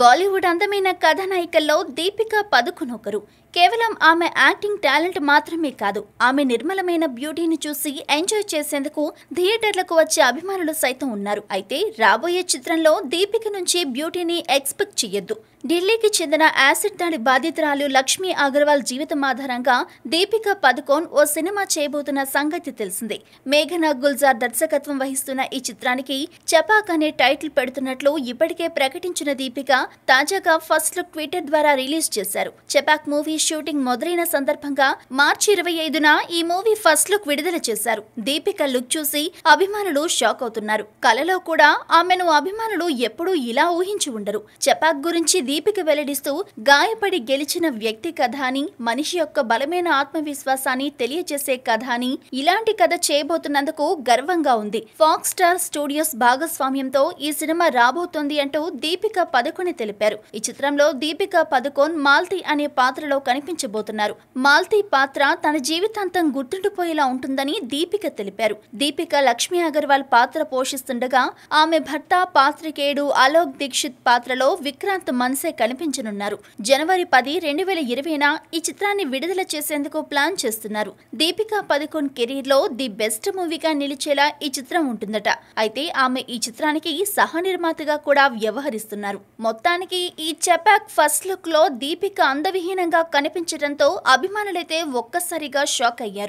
బాలీవుడ్ అందమైన కథానాయికల్లో దీపిక పదుకునొకరు ఒకరు కేవలం ఆమె యాక్టింగ్ టాలెంట్ మాత్రమే కాదు ఆమె నిర్మలమైన బ్యూటీని చూసి ఎంజాయ్ చేసేందుకు థియేటర్లకు వచ్చే అభిమానులు సైతం ఉన్నారు అయితే రాబోయే చిత్రంలో దీపిక నుంచి బ్యూటీని ఎక్స్పెక్ట్ చేయొద్దు ఢిల్లీకి చెందిన యాసిడ్ దాడి బాధితురాలు లక్ష్మీ అగర్వాల్ జీవితం ఆధారంగా దీపిక పదుకోన్ ఓ సినిమా చేయబోతున్న సంగతి తెలిసిందే మేఘనా గుల్జార్ దర్శకత్వం వహిస్తున్న ఈ చిత్రానికి చపాక్ అనే టైటిల్ పెడుతున్నట్లు ఇప్పటికే ప్రకటించిన దీపిక తాజాగా ఫస్ట్ లుక్ ట్విట్టర్ ద్వారా రిలీజ్ చేశారు చెపాక్ మూవీ షూటింగ్ మొదలైన సందర్భంగా మార్చి ఇరవై ఐదున ఈ మూవీ ఫస్ట్ లుక్ విడుదల చేశారు దీపిక లుక్ చూసి అభిమానులు షాక్ అవుతున్నారు కలలో కూడా ఆమెను అభిమానులు ఎప్పుడూ ఇలా ఊహించి ఉండరు చెపాక్ గురించి దీపిక వెల్లడిస్తూ గాయపడి గెలిచిన వ్యక్తి కథ అని మనిషి యొక్క బలమైన ఆత్మవిశ్వాసాన్ని తెలియజేసే కథ అని ఇలాంటి కథ చేయబోతున్నందుకు గర్వంగా ఉంది ఫాక్స్ స్టార్ స్టూడియోస్ భాగస్వామ్యంతో ఈ సినిమా రాబోతోంది అంటూ దీపిక పదకొండు తెలిపారు ఈ చిత్రంలో దీపిక పదుకోన్ మాల్తీ అనే పాత్రలో కనిపించబోతున్నారు మాల్తీ పాత్ర తన జీవితాంతం గుర్తుండిపోయేలా ఉంటుందని దీపిక తెలిపారు దీపిక లక్ష్మీ అగర్వాల్ పాత్ర పోషిస్తుండగా ఆమె భర్త పాత్రికేయుడు అలోక్ దీక్షిత్ పాత్రలో విక్రాంత్ మన్సే కనిపించనున్నారు జనవరి పది రెండు వేల ఇరవైన ఈ చిత్రాన్ని విడుదల చేసేందుకు ప్లాన్ చేస్తున్నారు దీపికా పదకొన్ కెరీర్ లో ది బెస్ట్ మూవీగా నిలిచేలా ఈ చిత్రం ఉంటుందట అయితే ఆమె ఈ చిత్రానికి సహ నిర్మాతగా కూడా వ్యవహరిస్తున్నారు మొత్తం మొత్తానికి ఈ చపాక్ ఫస్ట్ లుక్లో దీపిక అందవిహీనంగా కనిపించడంతో అభిమానులైతే ఒక్కసారిగా షాక్ అయ్యారు